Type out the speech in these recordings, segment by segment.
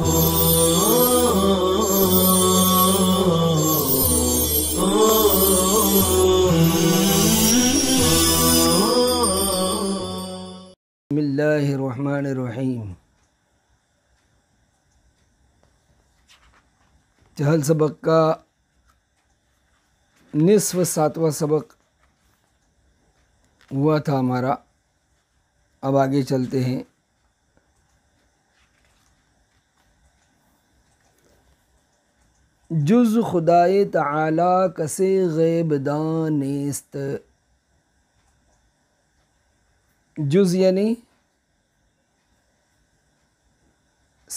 जहल सबक का निसव सातवा सबक हुआ था हमारा अब आगे चलते हैं जुज खुदाए तला कसे गैब दानेस्त जुज यानी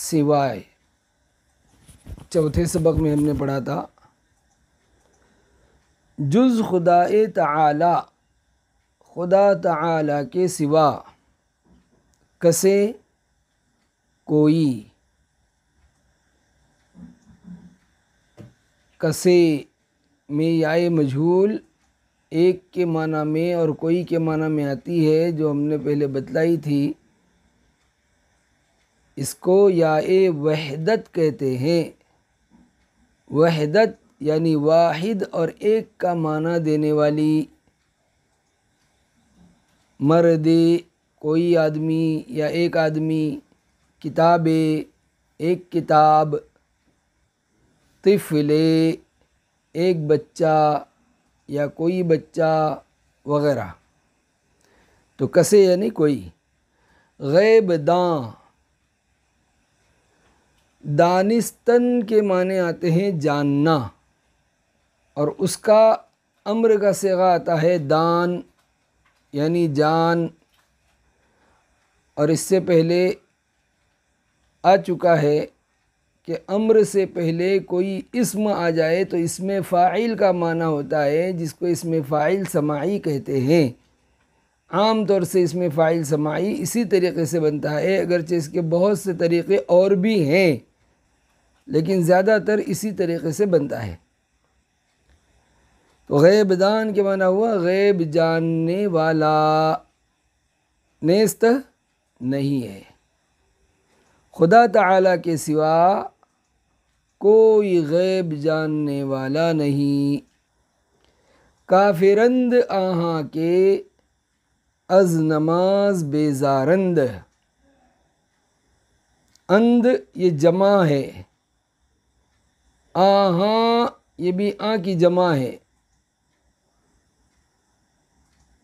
सिवाय चौथे सबक में हमने पढ़ा था जुज खुदाए तला खुदा तला के सिवा कसे कोई कसे में या मजहूल एक के माना में और कोई के माना में आती है जो हमने पहले बतलाई थी इसको याए वहदत कहते हैं वहदत यानी वाहिद और एक का माना देने वाली मर्द कोई आदमी या एक आदमी किताबें एक किताब तिफले एक बच्चा या कोई बच्चा वगैरह तो कसे यानी कोई गैब दां दानिस्तन के माने आते हैं जानना और उसका अम्र का सेगा आता है दान यानी जान और इससे पहले आ चुका है कि अम्र से पहले कोई इसम आ जाए तो इसमें फ़ाइल का माना होता है जिसको इसमें फ़ाइल समाई कहते हैं आम तौर से इसमें फ़ाइल समाई इसी तरीके से बनता है अगरचे इसके बहुत से तरीक़े और भी हैं लेकिन ज़्यादातर इसी तरीके से बनता है तो गैब दान के माना हुआ गैब जानने वाला नेस्त नहीं है खुदा ताला के सिवा कोई गैब जानने वाला नहीं काफिरंद आहा के अज नमाज बेजारंद अंद ये जमा है आहा ये भी आ की जमा है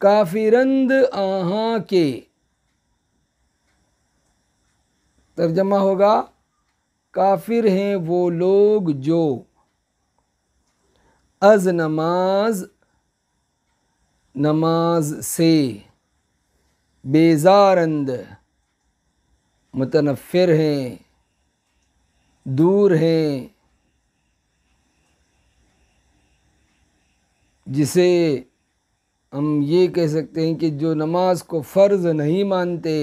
काफिरंद आहा के तर्जमा होगा काफिर हैं वो लोग जो अज नमाज नमाज से बेजारंद मुतनफ़िर हैं दूर हैं जिसे हम ये कह सकते हैं कि जो नमाज को फ़र्ज़ नहीं मानते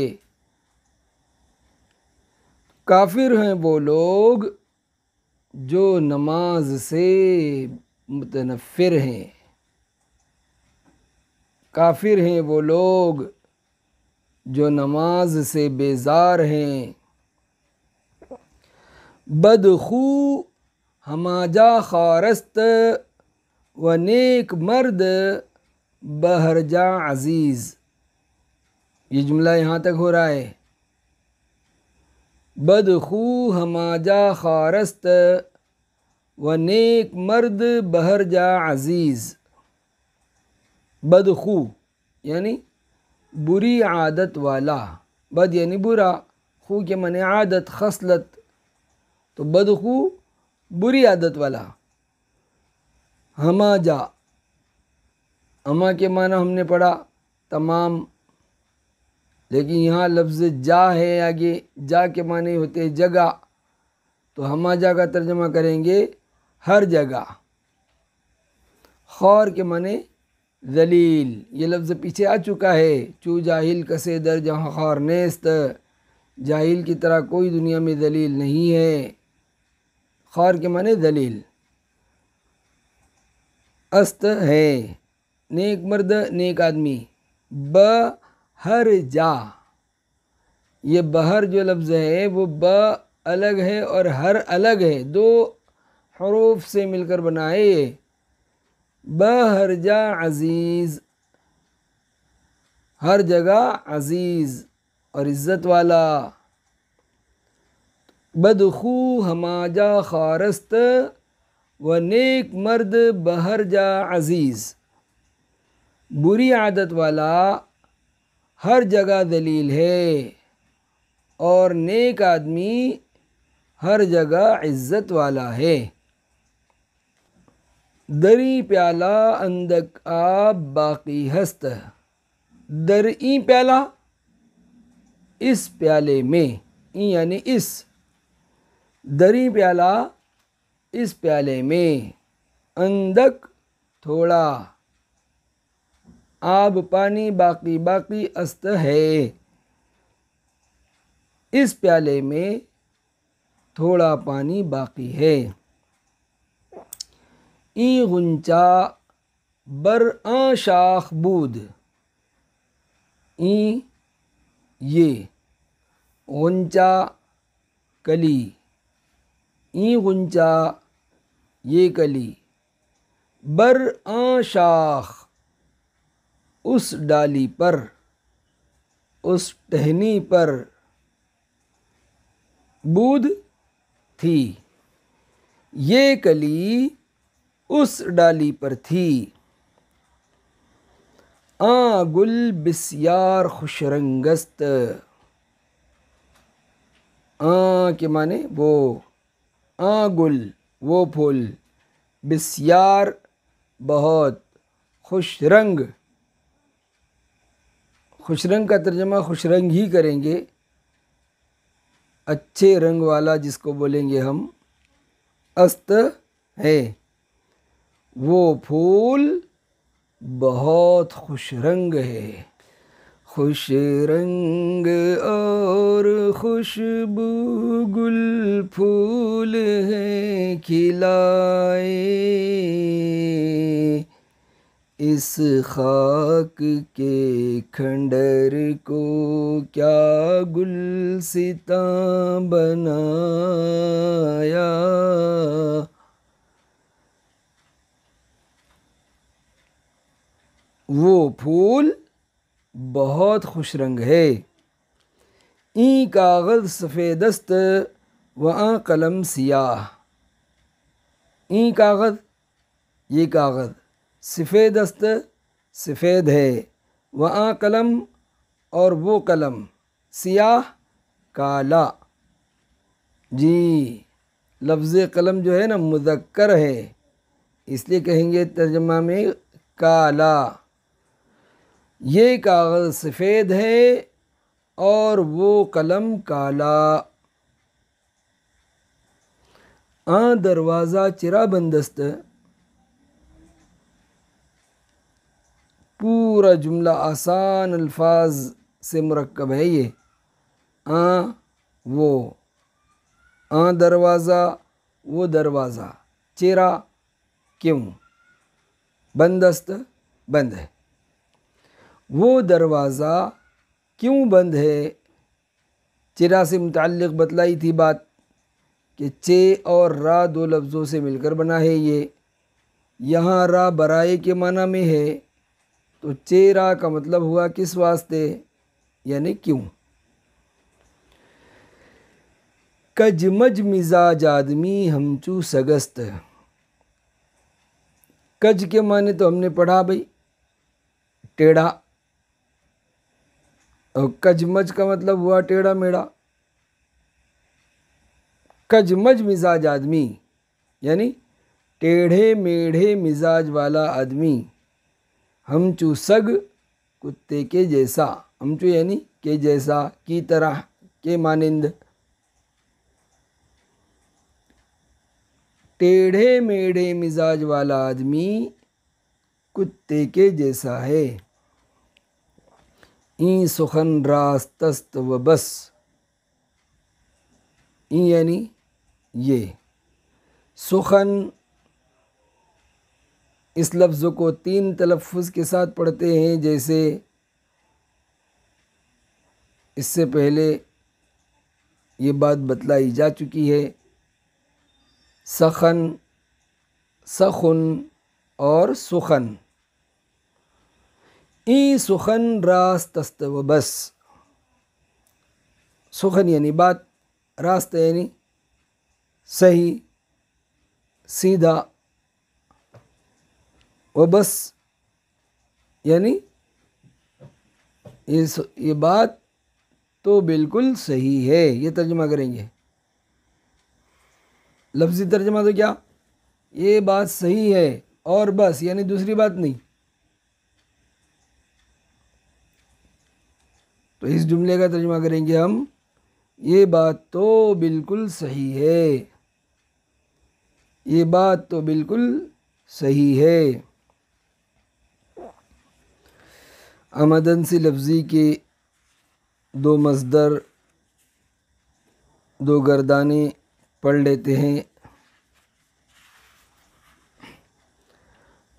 काफिर हैं वो लोग जो नमाज से मुतनफ़िर हैं काफिर हैं वो लोग जो नमाज से बेज़ार हैं बदखू हमाजा खारस्त व नेक मर्द बहरजा अज़ीज़ ये जुमला यहाँ तक हो रहा है बदखू हमाजा खारस्त व नेक मर्द बहर जा अज़ीज़ बदखू यानी बुरी आदत वाला बद यानी बुरा खू के मन आदत खसलत तो बदखू बुरी आदत वाला हमाजा जा अमा के माना हमने पढ़ा तमाम लेकिन यहाँ लफ्ज़ जा है आगे जा के माने होते हैं जगह तो हम आ जा का तर्जमा करेंगे हर जगह खौर के माने जलील ये लफ्ज़ पीछे आ चुका है चू जाहिल कसे दर जहाँ खौर नेस्त जाहिल की तरह कोई दुनिया में जलील नहीं है खौर के माने जलील अस्त है नेक मर्द नेक आदमी ब हर जा ये बहर जो लफ्ज़ है वो ब अलग है और हर अलग है दो हरूफ से मिलकर बनाए ये बहर जा अज़ीज़ हर जगह अज़ीज़ और इज़्ज़त वाला बदखू हमाजा खारस्त व नेक मर्द बहर जा अज़ीज़ बुरी आदत वाला हर जगह दलील है और नेक आदमी हर जगह इज़्ज़त वाला है दरी प्याला अंदक आप बाकी हस्त दर ई प्याला इस प्याले में ई यानी इस दरी प्याला इस प्याले में अंदक थोड़ा आब पानी बाकी बाकी अस्त है इस प्याले में थोड़ा पानी बाकी है ई गुंचा बर आ शाख बूद ई ये गुंचा कली ई गुंचा ये कली बर आ शाख उस डाली पर उस टहनी पर बूद थी ये कली उस डाली पर थी आ गुल बिस्यार खुश रंगस्त आ के माने वो आ गुल वो फूल बिस्यार बहुत खुश रंग खुशरंग का तर्जमा खुशरंग ही करेंगे अच्छे रंग वाला जिसको बोलेंगे हम अस्त है वो फूल बहुत खुश रंग है खुश रंग और खुशबू गुल फूल है खिलाए इस खाक के खंडर को क्या गुलसिता बनाया वो फूल बहुत खुश रंग है ई कागज़ सफ़ेदस्त वहाँ कलम सियाह ई कागज़ ये कागज़ सफ़ेद अस्त सफ़ेद है वहाँ कलम और वो कलम सियाह काला जी लफ्ज़ कलम जो है ना मुजक्कर है इसलिए कहेंगे तर्जमा में काला ये कागज़ सफ़ेद है और वो कलम काला आ दरवाज़ा चिरा बंदस्त पूरा जुमला आसान अल्फाज से मरकब है ये आ वो आ दरवाज़ा वो दरवाज़ा चेहरा क्यों बंदस्त बंद है वो दरवाज़ा क्यों बंद है चेरा से मुतक बतलाई थी बात कि चे और रा दो लफ्ज़ों से मिलकर बना है ये यहाँ रा बराए के माना में है तो चेरा का मतलब हुआ किस वास्ते यानी क्यों कजमज मिजाज आदमी हमचू सगस्त कज के माने तो हमने पढ़ा भाई टेढ़ा और कजमज का मतलब हुआ टेढ़ा मेढ़ा कजमज मिजाज आदमी यानी टेढ़े मेढ़े मिजाज वाला आदमी हमचू सग कुत्ते के जैसा हमचू यानी के जैसा की तरह के मानिंद टेढ़े मेढ़े मिजाज वाला आदमी कुत्ते के जैसा है ई सुखन रास तस्त व बस ई यानी ये सुखन इस लफ्ज़ को तीन तलफ़ के साथ पढ़ते हैं जैसे इससे पहले ये बात बतलाई जा चुकी है सखन सखन और सुखन ई सुखन रास व बस सुखन यानी बात रास्ता यानी सही सीधा वो बस यानी ये ये बात तो बिल्कुल सही है ये तर्जमा करेंगे लफ्ज़ी तर्जमा तो क्या ये बात सही है और बस यानी दूसरी बात नहीं तो इस जुमले का तर्जमा करेंगे हम ये बात तो बिल्कुल सही है ये बात तो बिल्कुल सही है आमदन सी लफ्ज़ी के दो मजदर दो गर्दाने पढ़ लेते हैं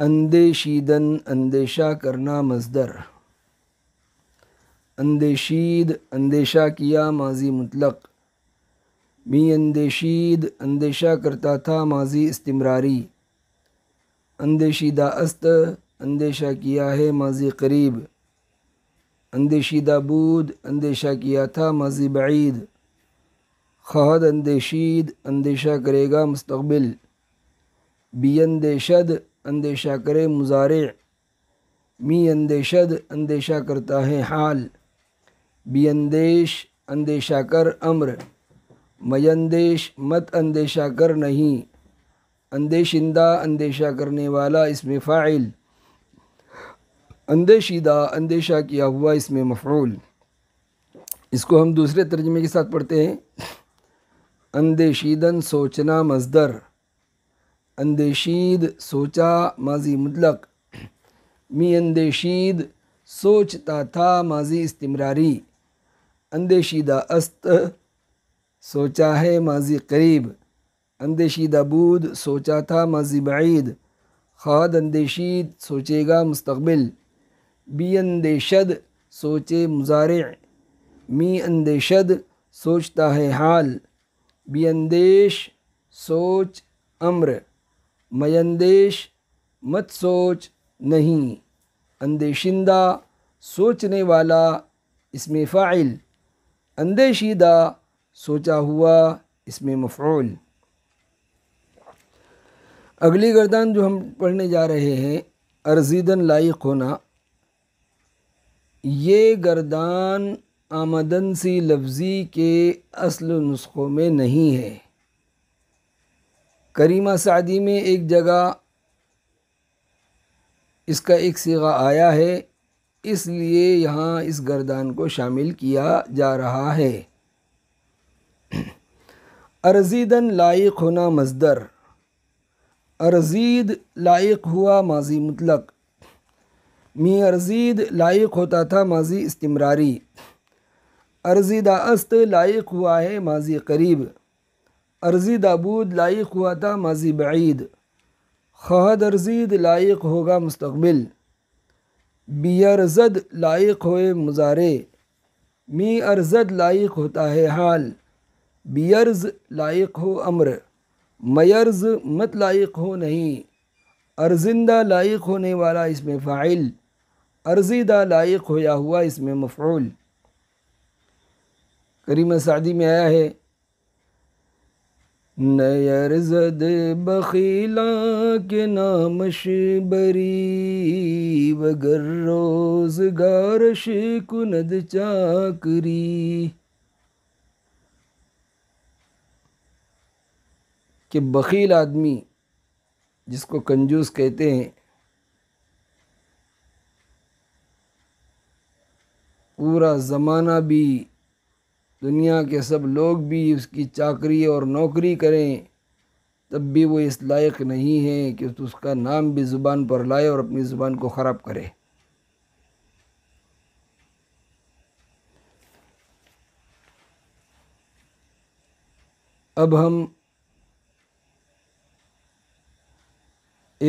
अंदेशीदन अंदेशा करना मजदर अंदेशीद अंदेशा किया माजी मुतलक मी अंदेशीद अंदेशा करता था माजी इस्तमरारी अंदेशीदा अस्त अंदेशा किया है माजी करीब अंदेशीदा बूद अंदेशा किया था माजी बईद खहद अंदेशीद अंदेशा करेगा मुस्तबिल अंदेशद अंदेशा करे मुजारे मी अंदेशद अंदेशा करता है हाल अंदेश अंदेशा कर अम्र मयंदेश मत अंदेशा कर नहीं अंदेशिंदा अंदेशा करने वाला इसमें फ़ाइल अंदेशीदा अंदेशा किया हुआ इसमें मफरूल इसको हम दूसरे तर्जमे के साथ पढ़ते हैं अंदेशीदन सोचना मजदर अंदेशीद सोचा माजी मुतलक मी अंदेशीद सोचता था माजी इस्तमरारी अंदेशीदा अस्त सोचा है माजी करीब अंदेशीदा बूद सोचा था माजी बईद खाद अंदेशीद सोचेगा मुस्तबिल बी अंदेशद सोचे मुजारे मी अंदेशद सोचता है हाल बी अंदेश सोच अम्र मयंदेश मत सोच नहीं अंदेशिंदा सोचने वाला इसमें फ़ाइल अंदेशीदा सोचा हुआ इसमें मफूल अगली गर्दान जो हम पढ़ने जा रहे हैं अर्जीदन लाइक होना ये गर्दान आमदन सी लफ्ज़ी के असल नुस्खों में नहीं है करीमा सादी में एक जगह इसका एक सिगा आया है इसलिए यहाँ इस गर्दान को शामिल किया जा रहा है अर्जीदन लायक होना मजदर अर्जीद लायक हुआ माजी मुतलक मी अर्जीद लायक होता था माजी इस्तमरारी अर्जीदा अस्त लायक हुआ है माजी करीब अर्जी दाबूद लायक हुआ था माजी बईद खहद अर्जीद लायक होगा मुस्तबिल बियरजद लायक होए मुजारे मी अर्जद लायक होता है हाल बियर्ज लायक हो अम्र मयर्ज मत लायक हो नहीं अर्जिंदा लायक होने वाला इसमें फ़ाइल अर्जीदा लायक होया हुआ इसमें मफूल करीम सादी में आया है नयरजद बखीला के नाम शिबरी वगर रोजगार शिकुनद चाकरी के बखील आदमी जिसको कंजूस कहते हैं पूरा ज़माना भी दुनिया के सब लोग भी उसकी चाकरी और नौकरी करें तब भी वो इस लायक नहीं है कि उसका नाम भी ज़ुबान पर लाए और अपनी ज़ुबान को ख़राब करे अब हम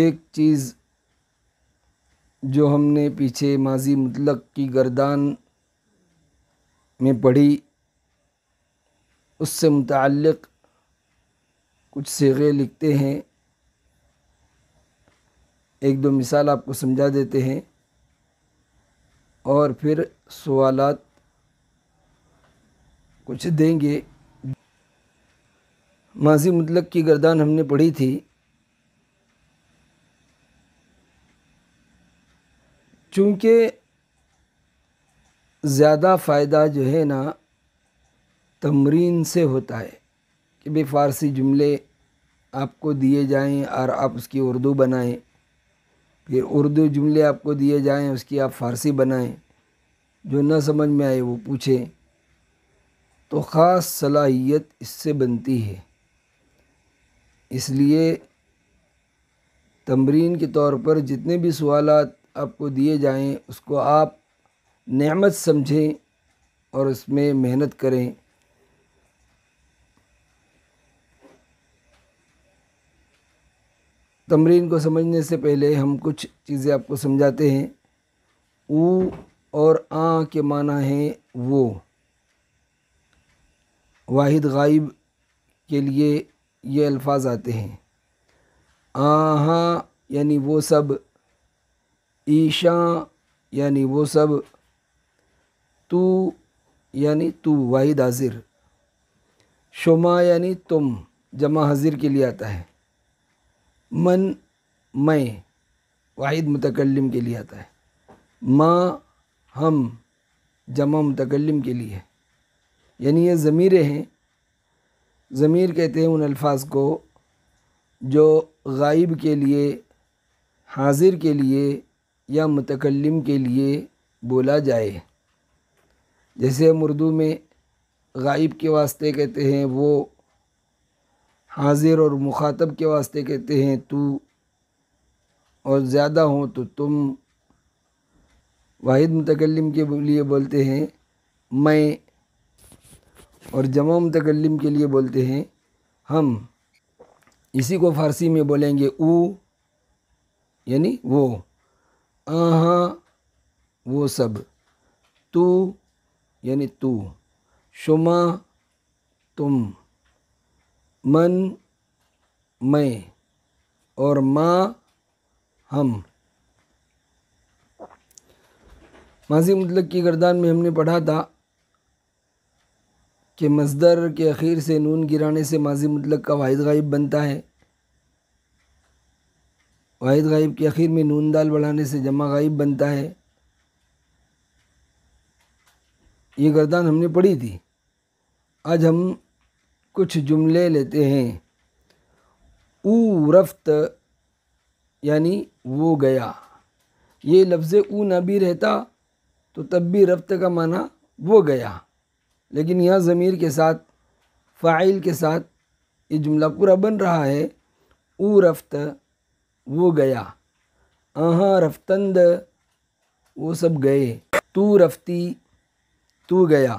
एक चीज़ जो हमने पीछे माजी मतलब की गर्दान में पढ़ी उससे मुतक कुछ सीगे लिखते हैं एक दो मिसाल आपको समझा देते हैं और फिर सवालत कुछ देंगे माजी मुतलक की गर्दान हमने पढ़ी थी चूँकि ज़्यादा फ़ायदा जो है ना तमरीन से होता है कि भाई फ़ारसी जुमले आपको दिए जाएं और आप उसकी उर्दू बनाएं फिर उर्दू जुमले आपको दिए जाएं उसकी आप फ़ारसी बनाएं जो ना समझ में आए वो पूछें तो ख़ास सलाहियत इससे बनती है इसलिए तमरीन के तौर पर जितने भी सवाल आपको दिए जाएं उसको आप नेमत समझें और उसमें मेहनत करें तमरीन को समझने से पहले हम कुछ चीज़ें आपको समझाते हैं उ और आ के माना है वो वाहिद गाइब के लिए ये अल्फाज आते हैं आहा यानी वो सब ईशा यानी वो सब तू यानी तू वाहिद हाजिर शुमा यानी तुम जमा हाजिर के लिए आता है मन मैं वाहिद मुतकलम के लिए आता है माँ हम जमा मुतकलम के लिए यानी ये ज़मीरें हैं ज़मीर कहते हैं उन अल्फाज को जो गायब के लिए हाजिर के लिए या मुतकलम के लिए बोला जाए जैसे हम उर्दू में गायब के वास्ते कहते हैं वो हाजिर और मुखातब के वास्ते कहते हैं तू और ज़्यादा हो तो तुम वाहिद मुतकलम के लिए बोलते हैं मैं और जमा मुतकलम के लिए बोलते हैं हम इसी को फारसी में बोलेंगे उ यानी वो आहा वो सब तू यानी तू शुमा तुम मन मैं और माँ हम माजी मतलब की गर्दान में हमने पढ़ा था कि मजदर के अखीर से नून गिराने से माजी मतलब का वाहिद गायब बनता है वाहिद गायब के अखीर में नून दाल बढ़ाने से जमा गायब बनता है ये गर्दान हमने पढ़ी थी आज हम कुछ जुमले लेते हैं ऊ रफ्त यानी वो गया ये लफ्ज़ ऊ ना भी रहता तो तब भी रफ्त का माना वो गया लेकिन यहाँ ज़मीर के साथ फ़ाइल के साथ ये जुमला पूरा बन रहा है ऊ रफ्त वो गया आहा रफ्तंद वो सब गए तू रफ्ती तू गया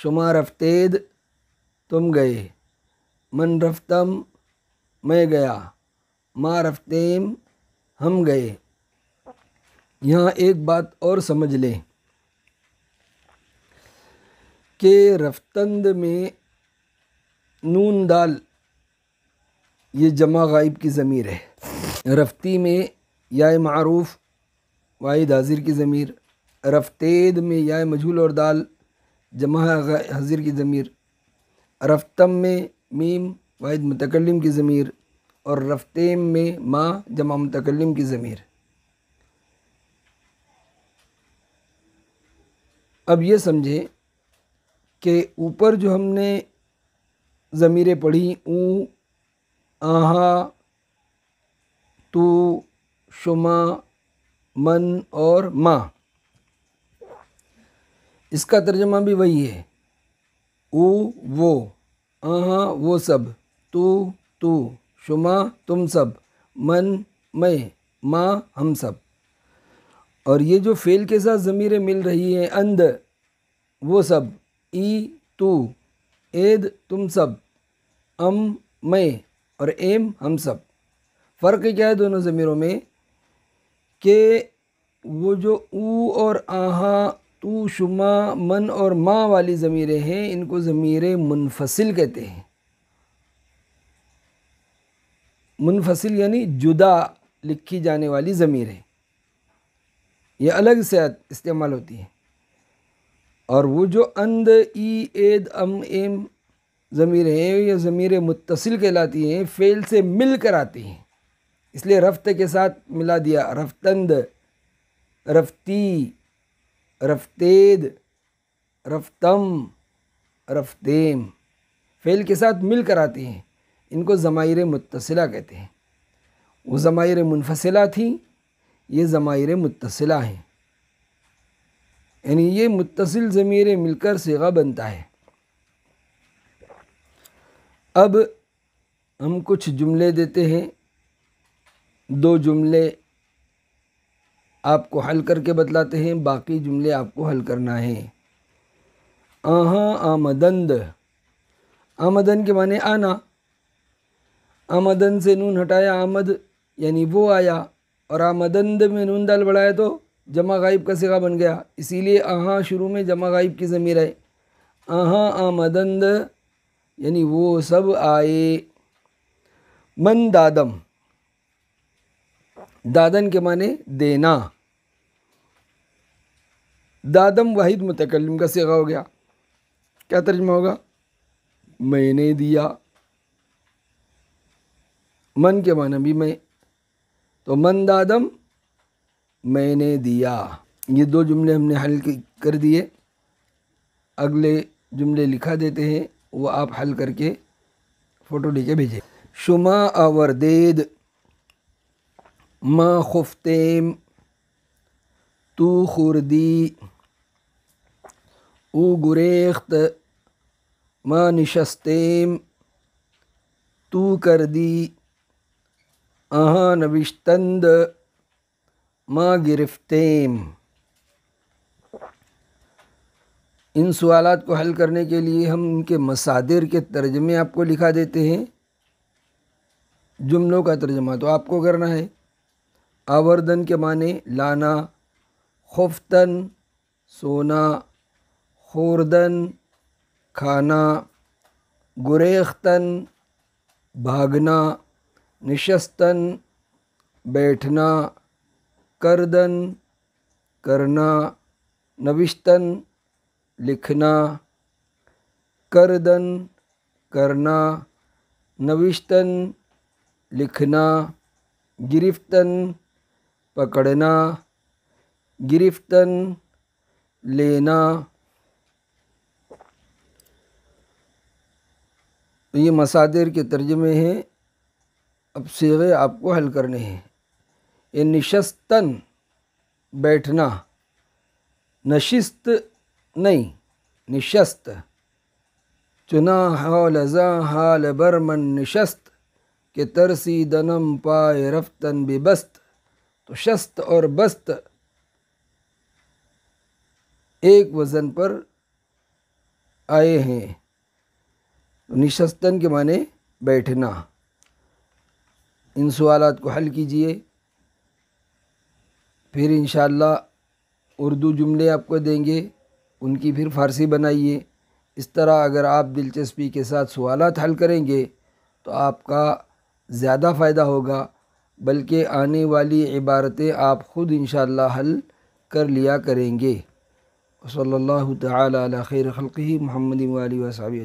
शुमा रफ्तेद तुम गए मन रफ्तम मैं गया माँ रफ्तेम हम गए यहाँ एक बात और समझ लें कि रफ्तंद में नून दाल ये जमा गायब की ज़मीर है रफ्ती में या मारूफ़ वाहिद हाजिर की ज़मीर रफ्तेद में या मजहूल और दाल जमा हज़िर की ज़मीर रफ्तम में मीम वाहिद मतकलम की ज़मीर और रफ्तेम में माँ जमा मतकलम की ज़मीर अब ये समझें कि ऊपर जो हमने ज़मीरें पढ़ी ऊ आहा तू शुमा मन और माँ इसका तर्जमा भी वही है उ वो अहाँ वो सब तू तू शुमा तुम सब मन मैं माँ हम सब और ये जो फेल के साथ ज़मीरें मिल रही हैं अंध वो सब ई तू एद तुम सब अम मैं और एम हम सब फ़र्क क्या है दोनों ज़मीरों में कि वो जो ऊ और आहा तो शुमा मन और माँ वाली ज़मीरें हैं इनको ज़मीर मुनफसिल कहते हैं मुनफसिल यानी जुदा लिखी जाने वाली ज़मीरें ये अलग से इस्तेमाल होती हैं और वो जो अंद ई एद अम एम ज़मीरें हैं ये ज़मीरें मुतसिल कहलाती हैं फेल से मिल कर आती हैं इसलिए रफ्त के साथ मिला दिया रफ्तंद रफ्ती रफ्तेद रफ्तम रफ्तेम फ़ेल के साथ मिल कर आती हैं इनको ज़मायर मुतसिला कहते हैं वो ज़मायर मुनफसला थी ये ज़मायर मुतसिला हैं यानी ये मुतसिल ज़मीर मिलकर सेगा बनता है अब हम कुछ जुमले देते हैं दो जुमले आपको हल करके बतलाते हैं बाकी जुमले आपको हल करना है आहा आमदंद आमदन के माने आना आमदन से नून हटाया आमद यानी वो आया और आमदंद में नून दाल बढ़ाया तो जमा गायब का सिगा बन गया इसीलिए आहा शुरू में जमा गायब की ज़मीर है आहा आमदंद यानी वो सब आए मंद दादम दादन के माने देना दादम वाहिद मुतकलम का सेगा हो गया क्या तर्जमा होगा मैंने दिया मन के माना भी मैं तो मन दादम मैंने दिया ये दो जुमले हमने हल कर दिए अगले जुमले लिखा देते हैं वो आप हल करके फ़ोटो लेके भेजें शुमा आवर देद ما خفتیم تو उ गुरेख्त گریخت ما نشستیم कर दी آها नविश्तंद ما गिरफ्तेम इन सवाल को हल करने के लिए हम उनके मसादिर के तर्जमे आपको लिखा देते हैं जुमलों का तर्जमा तो आपको करना है आवर्दन के माने लाना खुफ्तन सोना खोरदन खाना गुरेख्तन भागना निशस्तन बैठना करदन करना नविश्तन लिखना करदन करना नविश्तन लिखना गिरफ्तन पकड़ना गिरफ्तन लेना तो ये मसादिर के तर्जमे हैं अब सेवे आपको हल करने हैं ये निशस्तन बैठना नशिस्त नहीं निशस्त चुना हाल ज़ा हाल बरमन निशस्त के तरसी दनम पाए रफ्तन बेबस्त तो शस्त और बस्त एक वज़न पर आए हैं निशस्तन के माने बैठना इन सवालत को हल कीजिए फिर इन उर्दू जुमले आपको देंगे उनकी फिर फारसी बनाइए इस तरह अगर आप दिलचस्पी के साथ सवालत हल करेंगे तो आपका ज़्यादा फ़ायदा होगा बल्कि आने वाली इबारतें आप ख़ुद इन हल कर लिया करेंगे सल्ला तैर अला ही खल्क़ी मोहम्मद वाली वसाबी